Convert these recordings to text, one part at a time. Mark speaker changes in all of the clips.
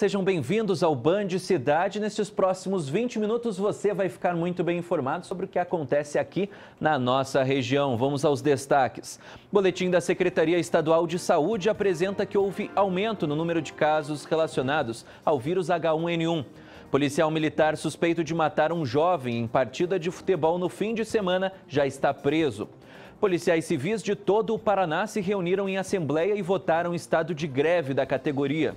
Speaker 1: Sejam bem-vindos ao Band Cidade. Nesses próximos 20 minutos você vai ficar muito bem informado sobre o que acontece aqui na nossa região. Vamos aos destaques. Boletim da Secretaria Estadual de Saúde apresenta que houve aumento no número de casos relacionados ao vírus H1N1. Policial militar suspeito de matar um jovem em partida de futebol no fim de semana já está preso. Policiais civis de todo o Paraná se reuniram em assembleia e votaram estado de greve da categoria.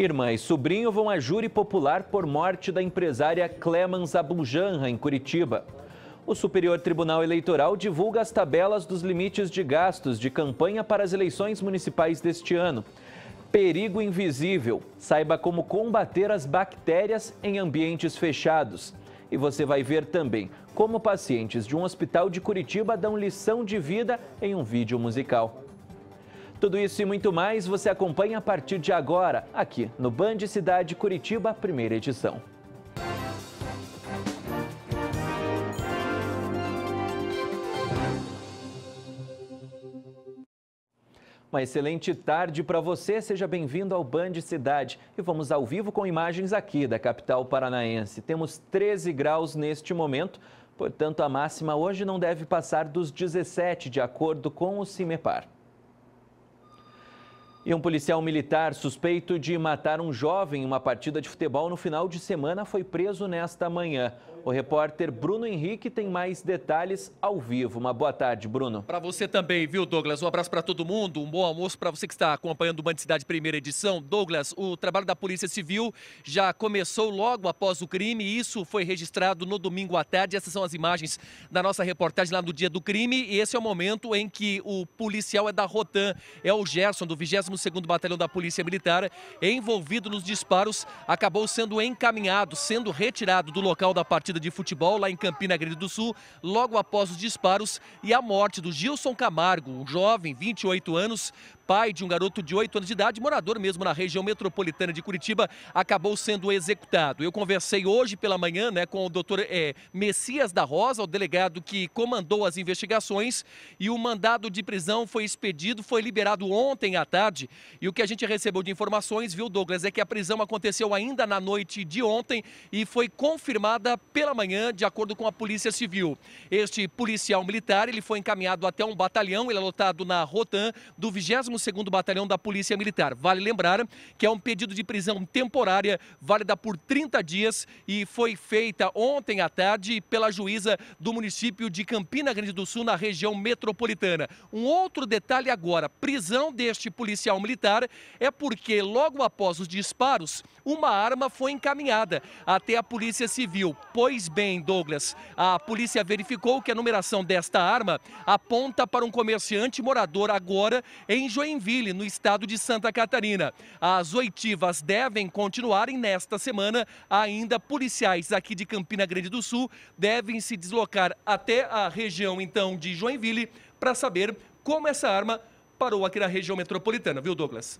Speaker 1: Irmã e sobrinho vão a júri popular por morte da empresária Clemens Abuljanra, em Curitiba. O Superior Tribunal Eleitoral divulga as tabelas dos limites de gastos de campanha para as eleições municipais deste ano. Perigo invisível. Saiba como combater as bactérias em ambientes fechados. E você vai ver também como pacientes de um hospital de Curitiba dão lição de vida em um vídeo musical. Tudo isso e muito mais você acompanha a partir de agora, aqui no Band Cidade Curitiba, primeira edição. Uma excelente tarde para você, seja bem-vindo ao Band Cidade. E vamos ao vivo com imagens aqui da capital paranaense. Temos 13 graus neste momento, portanto a máxima hoje não deve passar dos 17, de acordo com o CIMEPAR. E um policial militar suspeito de matar um jovem em uma partida de futebol no final de semana foi preso nesta manhã. O repórter Bruno Henrique tem mais detalhes ao vivo. Uma boa tarde, Bruno. Para
Speaker 2: você também, viu, Douglas? Um abraço para todo mundo, um bom almoço para você que está acompanhando o Band Cidade Primeira Edição. Douglas, o trabalho da Polícia Civil já começou logo após o crime e isso foi registrado no domingo à tarde. Essas são as imagens da nossa reportagem lá no dia do crime e esse é o momento em que o policial é da Rotan, é o Gerson, do 22º Batalhão da Polícia Militar, envolvido nos disparos, acabou sendo encaminhado, sendo retirado do local da partida partida de futebol lá em Campina Grande do Sul, logo após os disparos e a morte do Gilson Camargo, um jovem, 28 anos, pai de um garoto de 8 anos de idade, morador mesmo na região metropolitana de Curitiba, acabou sendo executado. Eu conversei hoje pela manhã né, com o doutor é, Messias da Rosa, o delegado que comandou as investigações, e o mandado de prisão foi expedido, foi liberado ontem à tarde. E o que a gente recebeu de informações, viu, Douglas, é que a prisão aconteceu ainda na noite de ontem e foi confirmada pela manhã, de acordo com a Polícia Civil. Este policial militar, ele foi encaminhado até um batalhão, ele é lotado na Rotan do 22º Batalhão da Polícia Militar. Vale lembrar que é um pedido de prisão temporária, válida por 30 dias e foi feita ontem à tarde pela juíza do município de Campina Grande do Sul, na região metropolitana. Um outro detalhe agora, prisão deste policial militar é porque logo após os disparos, uma arma foi encaminhada até a Polícia Civil. Pois bem, Douglas, a polícia verificou que a numeração desta arma aponta para um comerciante morador agora em Joinville, no estado de Santa Catarina. As oitivas devem continuarem nesta semana. Ainda policiais aqui de Campina Grande do Sul devem se deslocar até a região então de Joinville para saber como essa arma
Speaker 1: parou aqui na região metropolitana, viu, Douglas?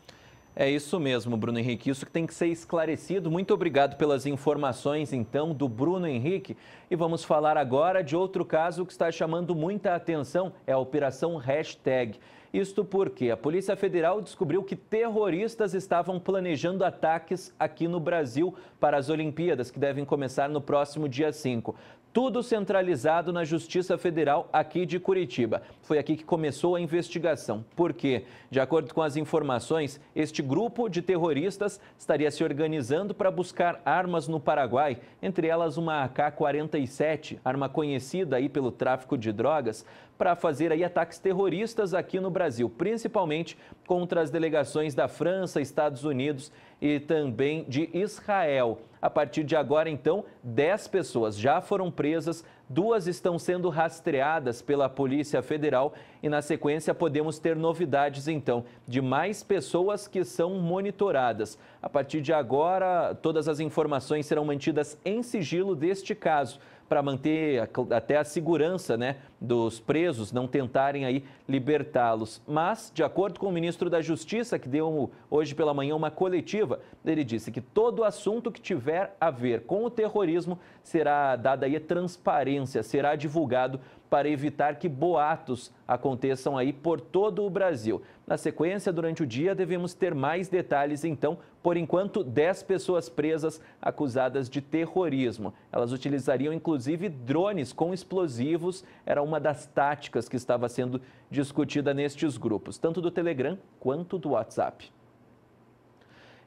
Speaker 1: É isso mesmo, Bruno Henrique. Isso que tem que ser esclarecido. Muito obrigado pelas informações, então, do Bruno Henrique. E vamos falar agora de outro caso que está chamando muita atenção: é a Operação Hashtag. Isto porque a Polícia Federal descobriu que terroristas estavam planejando ataques aqui no Brasil para as Olimpíadas, que devem começar no próximo dia 5 tudo centralizado na Justiça Federal aqui de Curitiba. Foi aqui que começou a investigação, Por quê? de acordo com as informações, este grupo de terroristas estaria se organizando para buscar armas no Paraguai, entre elas uma AK-47, arma conhecida aí pelo tráfico de drogas, para fazer aí ataques terroristas aqui no Brasil, principalmente contra as delegações da França, Estados Unidos e também de Israel. A partir de agora, então, 10 pessoas já foram presas, duas estão sendo rastreadas pela Polícia Federal e, na sequência, podemos ter novidades, então, de mais pessoas que são monitoradas. A partir de agora, todas as informações serão mantidas em sigilo deste caso para manter a, até a segurança né, dos presos, não tentarem aí libertá-los. Mas, de acordo com o ministro da Justiça, que deu hoje pela manhã uma coletiva, ele disse que todo assunto que tiver a ver com o terrorismo será dado aí transparência, será divulgado para evitar que boatos aconteçam aí por todo o Brasil. Na sequência, durante o dia, devemos ter mais detalhes, então, por enquanto, 10 pessoas presas acusadas de terrorismo. Elas utilizariam, inclusive, drones com explosivos, era uma das táticas que estava sendo discutida nestes grupos, tanto do Telegram quanto do WhatsApp.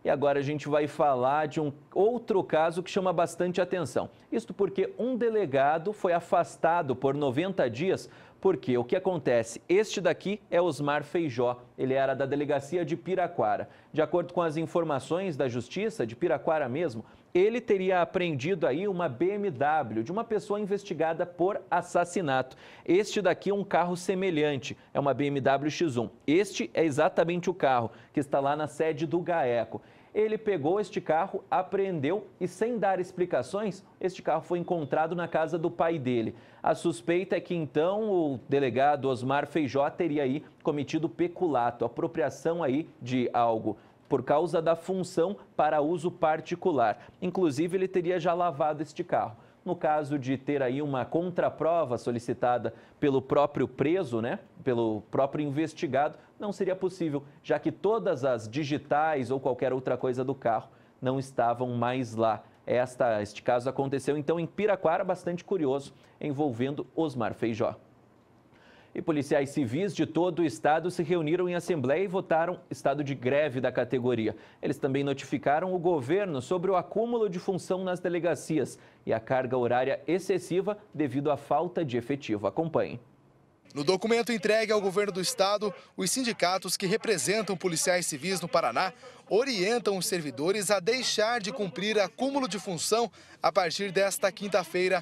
Speaker 1: E agora a gente vai falar de um outro caso que chama bastante atenção. Isto porque um delegado foi afastado por 90 dias porque o que acontece? Este daqui é Osmar Feijó, ele era da delegacia de Piraquara. De acordo com as informações da Justiça, de Piraquara mesmo, ele teria apreendido aí uma BMW de uma pessoa investigada por assassinato. Este daqui é um carro semelhante, é uma BMW X1. Este é exatamente o carro que está lá na sede do GAECO. Ele pegou este carro, apreendeu e, sem dar explicações, este carro foi encontrado na casa do pai dele. A suspeita é que então o delegado Osmar Feijó teria aí cometido peculato, apropriação aí de algo por causa da função para uso particular. Inclusive, ele teria já lavado este carro. No caso de ter aí uma contraprova solicitada pelo próprio preso, né, pelo próprio investigado, não seria possível, já que todas as digitais ou qualquer outra coisa do carro não estavam mais lá. Esta, este caso aconteceu então em Piraquara, bastante curioso, envolvendo Osmar Feijó. E policiais civis de todo o estado se reuniram em assembleia e votaram estado de greve da categoria. Eles também notificaram o governo sobre o acúmulo de função nas delegacias e a carga horária excessiva devido à falta de efetivo. Acompanhe.
Speaker 3: No documento entregue ao governo do estado, os sindicatos que representam policiais civis no Paraná orientam os servidores a deixar de cumprir acúmulo de função a partir desta quinta-feira.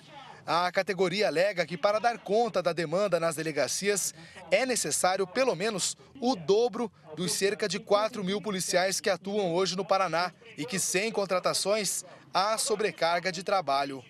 Speaker 3: A categoria alega que para dar conta da demanda nas delegacias é necessário pelo menos o dobro dos cerca de 4 mil policiais que atuam hoje no Paraná e que sem contratações há sobrecarga de trabalho.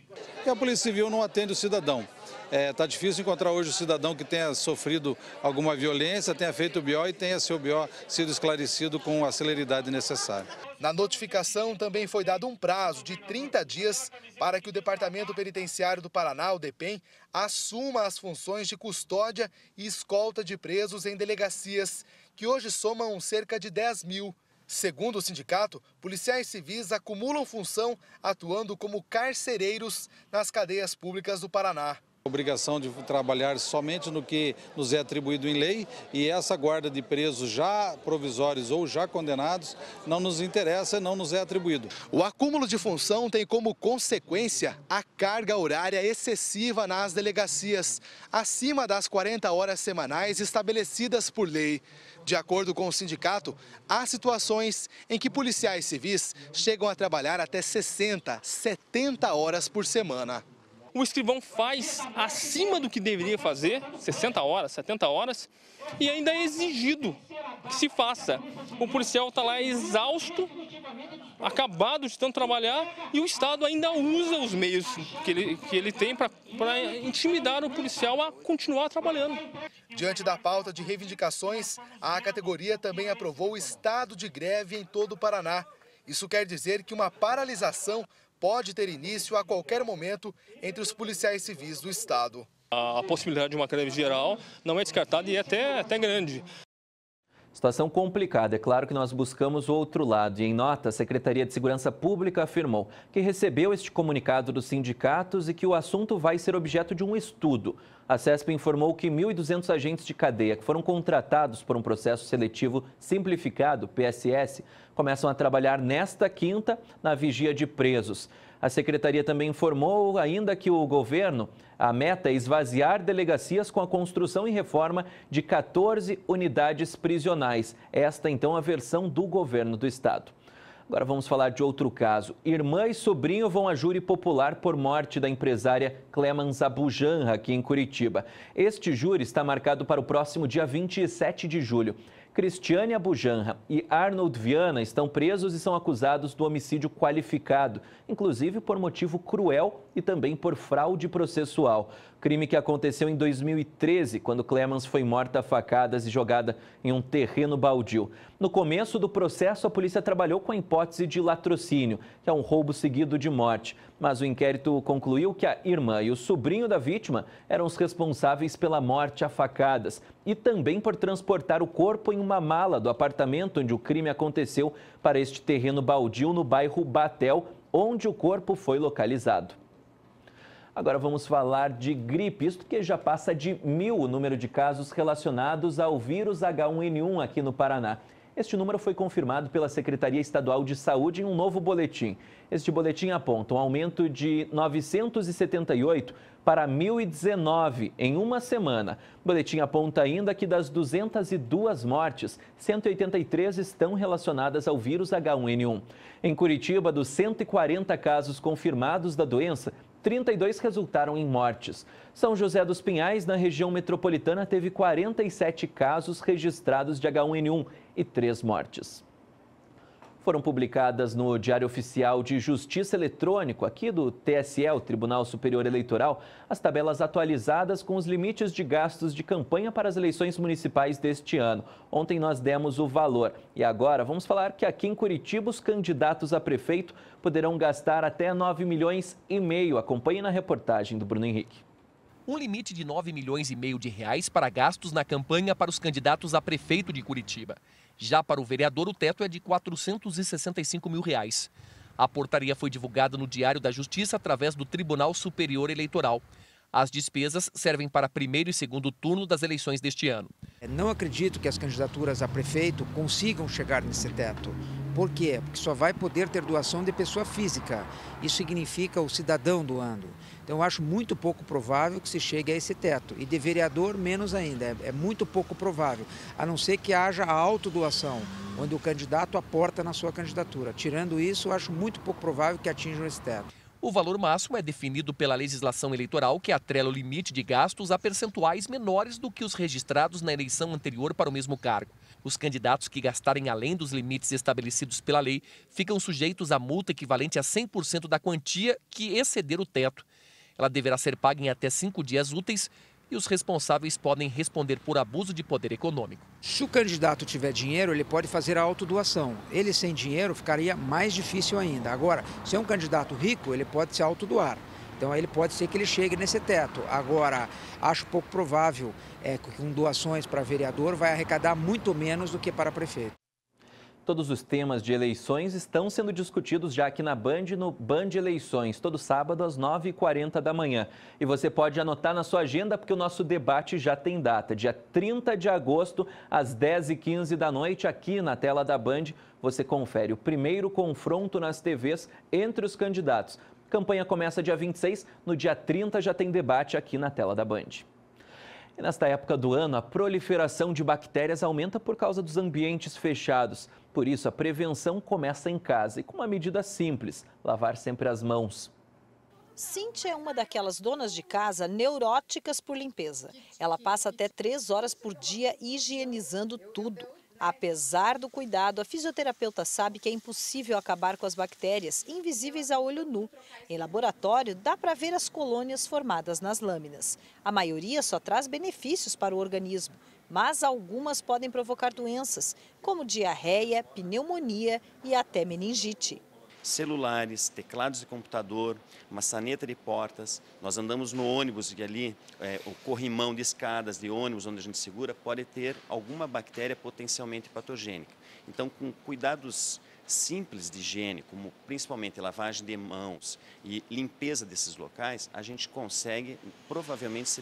Speaker 3: E a Polícia Civil não atende o cidadão. Está é, tá difícil encontrar hoje o um cidadão que tenha sofrido alguma violência, tenha feito o BIO e tenha seu BIO sido esclarecido com a celeridade necessária. Na notificação também foi dado um prazo de 30 dias para que o Departamento Penitenciário do Paraná, o DEPEN, assuma as funções de custódia e escolta de presos em delegacias, que hoje somam cerca de 10 mil. Segundo o sindicato, policiais civis acumulam função atuando como carcereiros nas cadeias públicas do Paraná obrigação de trabalhar somente no que nos é atribuído em lei e essa guarda de presos já provisórios ou já condenados não nos interessa, e não nos é atribuído. O acúmulo de função tem como consequência a carga horária excessiva nas delegacias, acima das 40 horas semanais estabelecidas por lei. De acordo com o sindicato, há situações em que policiais civis chegam a trabalhar até 60, 70 horas por semana o escrivão faz acima do que deveria fazer, 60 horas, 70 horas, e ainda é exigido que se faça. O policial está lá exausto, acabado de tanto trabalhar, e o Estado ainda usa os meios que ele, que ele tem para intimidar o policial a continuar trabalhando. Diante da pauta de reivindicações, a categoria também aprovou o estado de greve em todo o Paraná. Isso quer dizer que uma paralisação pode ter início a qualquer momento entre os policiais civis do Estado. A possibilidade de uma greve geral não é descartada e é até, até grande.
Speaker 1: Situação complicada. É claro que nós buscamos o outro lado. E em nota, a Secretaria de Segurança Pública afirmou que recebeu este comunicado dos sindicatos e que o assunto vai ser objeto de um estudo. A CESP informou que 1.200 agentes de cadeia que foram contratados por um processo seletivo simplificado, PSS, começam a trabalhar nesta quinta na vigia de presos. A secretaria também informou ainda que o governo, a meta é esvaziar delegacias com a construção e reforma de 14 unidades prisionais. Esta então a versão do governo do estado. Agora vamos falar de outro caso. Irmã e sobrinho vão a júri popular por morte da empresária Clemens Abujanra, aqui em Curitiba. Este júri está marcado para o próximo dia 27 de julho. Cristiane Abujanra e Arnold Viana estão presos e são acusados do homicídio qualificado, inclusive por motivo cruel e também por fraude processual. Crime que aconteceu em 2013, quando Clemens foi morta a facadas e jogada em um terreno baldio. No começo do processo, a polícia trabalhou com a hipótese de latrocínio, que é um roubo seguido de morte mas o inquérito concluiu que a irmã e o sobrinho da vítima eram os responsáveis pela morte a facadas e também por transportar o corpo em uma mala do apartamento onde o crime aconteceu para este terreno baldio no bairro Batel, onde o corpo foi localizado. Agora vamos falar de gripe, isto que já passa de mil o número de casos relacionados ao vírus H1N1 aqui no Paraná. Este número foi confirmado pela Secretaria Estadual de Saúde em um novo boletim. Este boletim aponta um aumento de 978 para 1.019 em uma semana. O boletim aponta ainda que das 202 mortes, 183 estão relacionadas ao vírus H1N1. Em Curitiba, dos 140 casos confirmados da doença, 32 resultaram em mortes. São José dos Pinhais, na região metropolitana, teve 47 casos registrados de H1N1 e 3 mortes foram publicadas no Diário Oficial de Justiça Eletrônico, aqui do TSE, o Tribunal Superior Eleitoral, as tabelas atualizadas com os limites de gastos de campanha para as eleições municipais deste ano. Ontem nós demos o valor e agora vamos falar que aqui em Curitiba os candidatos a prefeito poderão gastar até 9 milhões e meio. Acompanhe na reportagem do Bruno Henrique
Speaker 2: um limite de 9 milhões e meio de reais para gastos na campanha para os candidatos a prefeito de Curitiba. Já para o vereador, o teto é de 465 mil reais. A portaria foi divulgada no Diário da Justiça através do Tribunal Superior Eleitoral. As despesas servem para primeiro e segundo turno das eleições deste ano.
Speaker 1: É, não acredito que as candidaturas a prefeito consigam chegar nesse teto. Por quê? Porque só vai poder ter doação de pessoa física. Isso significa o cidadão doando. Então, eu acho muito pouco provável que se chegue a esse teto. E de vereador, menos ainda. É, é, muito pouco provável. A não ser que haja a autodoação, onde o candidato aporta na sua candidatura. Tirando isso, eu acho muito pouco
Speaker 4: provável que atinjam esse teto.
Speaker 2: O valor máximo é definido pela legislação eleitoral, que atrela o limite de gastos a percentuais menores do que os registrados na eleição anterior para o mesmo cargo. Os candidatos que gastarem além dos limites estabelecidos pela lei ficam sujeitos a multa equivalente a 100% da quantia que exceder o teto ela deverá ser paga em até cinco dias úteis e os responsáveis podem responder por abuso de poder econômico.
Speaker 1: Se o candidato tiver dinheiro, ele pode fazer a autodoação. Ele sem dinheiro ficaria mais difícil ainda. Agora, se é um candidato rico, ele pode se autodoar. Então, ele pode ser que ele chegue nesse teto. Agora, acho pouco provável é, que com doações para vereador vai arrecadar muito menos
Speaker 4: do que para prefeito.
Speaker 1: Todos os temas de eleições estão sendo discutidos já aqui na Band, no Band Eleições, todo sábado às 9h40 da manhã. E você pode anotar na sua agenda, porque o nosso debate já tem data, dia 30 de agosto, às 10h15 da noite, aqui na tela da Band. Você confere o primeiro confronto nas TVs entre os candidatos. Campanha começa dia 26, no dia 30 já tem debate aqui na tela da Band nesta época do ano, a proliferação de bactérias aumenta por causa dos ambientes fechados. Por isso, a prevenção começa em casa e com uma medida simples: lavar sempre as mãos.
Speaker 5: Cintia é uma daquelas donas de casa neuróticas por limpeza. Ela passa até três horas por dia higienizando tudo Apesar do cuidado, a fisioterapeuta sabe que é impossível acabar com as bactérias invisíveis a olho nu. Em laboratório, dá para ver as colônias formadas nas lâminas. A maioria só traz benefícios para o organismo, mas algumas podem provocar doenças, como diarreia, pneumonia e até meningite celulares,
Speaker 1: teclados de computador, maçaneta de portas. Nós andamos no ônibus e ali é, o corrimão de escadas de ônibus onde a gente segura pode ter alguma bactéria potencialmente patogênica. Então, com cuidados simples de higiene, como principalmente lavagem de mãos e limpeza desses locais, a gente consegue provavelmente se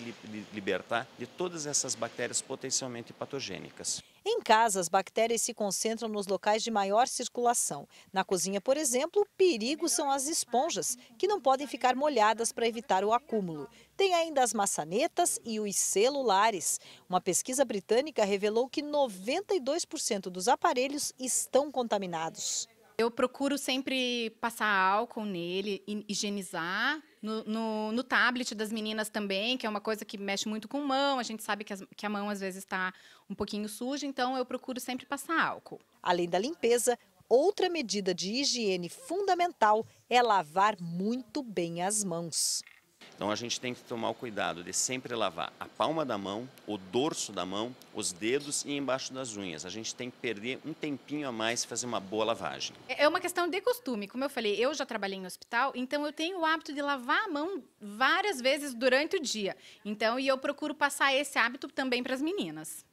Speaker 1: libertar de todas essas bactérias potencialmente patogênicas.
Speaker 5: Em casa, as bactérias se concentram nos locais de maior circulação. Na cozinha, por exemplo, o perigo são as esponjas, que não podem ficar molhadas para evitar o acúmulo. Tem ainda as maçanetas e os celulares. Uma pesquisa britânica revelou que 92% dos aparelhos estão contaminados. Eu procuro sempre passar álcool nele, higienizar no, no, no, tablet das meninas também, que é uma coisa que mexe muito com mão, a gente sabe que, as, que a mão às vezes está um pouquinho suja, então eu procuro sempre passar álcool. Além da limpeza, outra medida de higiene fundamental é lavar muito bem as mãos.
Speaker 1: Então a gente tem que tomar o cuidado de sempre lavar a palma da mão, o dorso da mão, os dedos e embaixo das unhas. A gente tem que perder um tempinho a mais e fazer uma boa lavagem.
Speaker 5: É, é uma questão de costume. Como eu falei, eu já trabalhei em hospital, então eu tenho o hábito de lavar a mão várias vezes durante o dia. Então, e eu procuro passar esse hábito também para as meninas.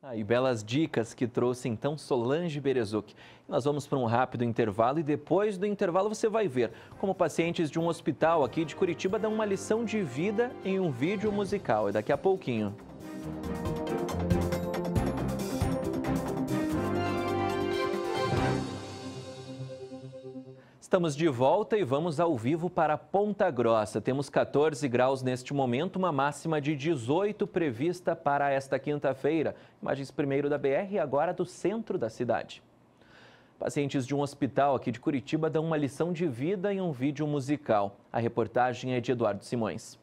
Speaker 1: Ah, e belas dicas que trouxe então Solange Berezuc. Nós vamos para um rápido intervalo e depois do intervalo você vai ver como pacientes de um hospital aqui de Curitiba dão uma lição de vida em um vídeo musical. É daqui a pouquinho. Estamos de volta e vamos ao vivo para Ponta Grossa. Temos 14 graus neste momento, uma máxima de 18 prevista para esta quinta-feira. Imagens primeiro da BR e agora do centro da cidade. Pacientes de um hospital aqui de Curitiba dão uma lição de vida em um vídeo musical. A reportagem é de Eduardo Simões.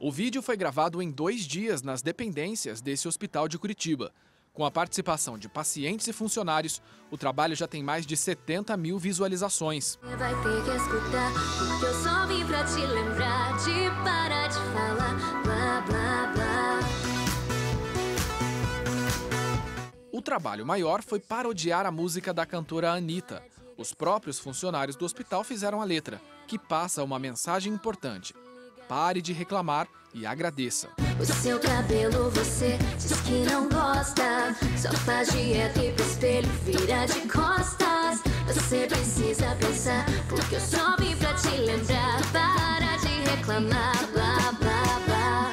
Speaker 4: O vídeo foi gravado em dois dias nas dependências desse hospital de Curitiba. Com a participação de pacientes e funcionários, o trabalho já tem mais de 70 mil visualizações. Vai
Speaker 3: ter que escutar, eu só vim pra te lembrar de parar de falar, blá, blá, blá.
Speaker 4: O trabalho maior foi parodiar a música da cantora Anitta. Os próprios funcionários do hospital fizeram a letra, que passa uma mensagem importante. Pare de reclamar e agradeça.
Speaker 3: O seu cabelo você diz que não gosta, só faz dieta e pro espelho vira de costas. Você precisa pensar, porque eu só vim pra te lembrar. Para de reclamar, blá blá blá.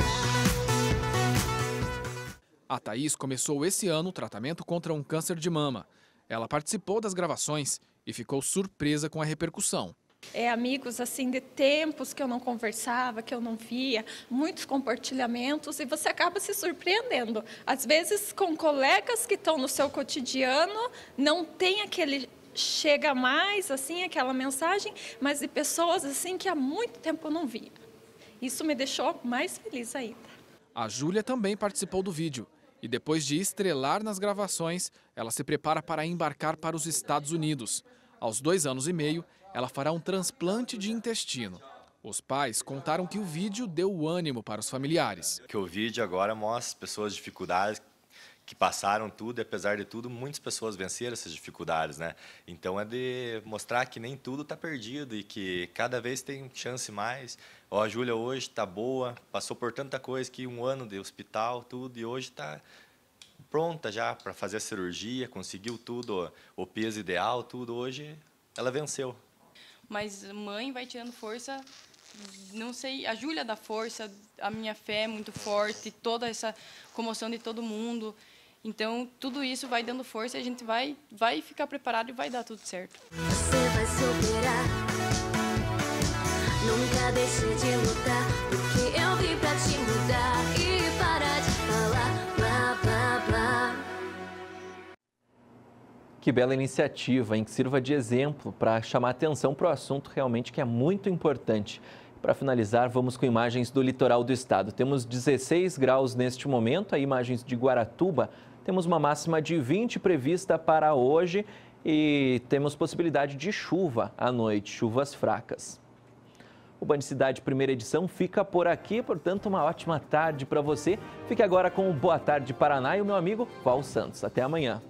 Speaker 4: A Thaís começou esse ano o tratamento contra um câncer de mama. Ela participou das gravações e ficou surpresa com a repercussão
Speaker 2: é, amigos assim de tempos que eu não conversava, que eu não via, muitos compartilhamentos e você acaba se surpreendendo. Às vezes com colegas que estão no seu cotidiano, não tem aquele chega mais assim aquela mensagem, mas de pessoas assim que há muito tempo eu não via. Isso me deixou mais feliz
Speaker 5: ainda.
Speaker 4: A Júlia também participou do vídeo e depois de estrelar nas gravações, ela se prepara para embarcar para os Estados Unidos. Aos dois anos e meio, ela fará um transplante de intestino. Os pais contaram que o vídeo deu ânimo para os familiares. Que o vídeo agora mostra as pessoas dificuldades que passaram tudo e apesar
Speaker 2: de tudo muitas pessoas venceram essas dificuldades, né? Então é de mostrar que nem tudo está perdido e que cada vez tem chance mais. Ó, a Júlia hoje está boa, passou por tanta coisa que um ano de hospital, tudo e hoje está pronta já para fazer a cirurgia, conseguiu tudo, o peso ideal, tudo hoje ela venceu
Speaker 1: mas mãe vai tirando força. Não sei, a Júlia dá força, a minha fé é muito forte, toda essa comoção de todo mundo. Então, tudo isso vai dando força e a gente vai, vai ficar preparado e vai dar tudo certo. Você vai se operar,
Speaker 5: nunca deixe de lutar,
Speaker 1: porque eu vim pra te mudar. Que bela iniciativa, em que sirva de exemplo para chamar atenção para o assunto realmente que é muito importante. Para finalizar, vamos com imagens do litoral do estado. Temos 16 graus neste momento, aí imagens de Guaratuba. Temos uma máxima de 20 prevista para hoje e temos possibilidade de chuva à noite, chuvas fracas. O Bandicidade Primeira Edição fica por aqui, portanto, uma ótima tarde para você. Fique agora com o Boa Tarde Paraná e o meu amigo Val Santos. Até amanhã.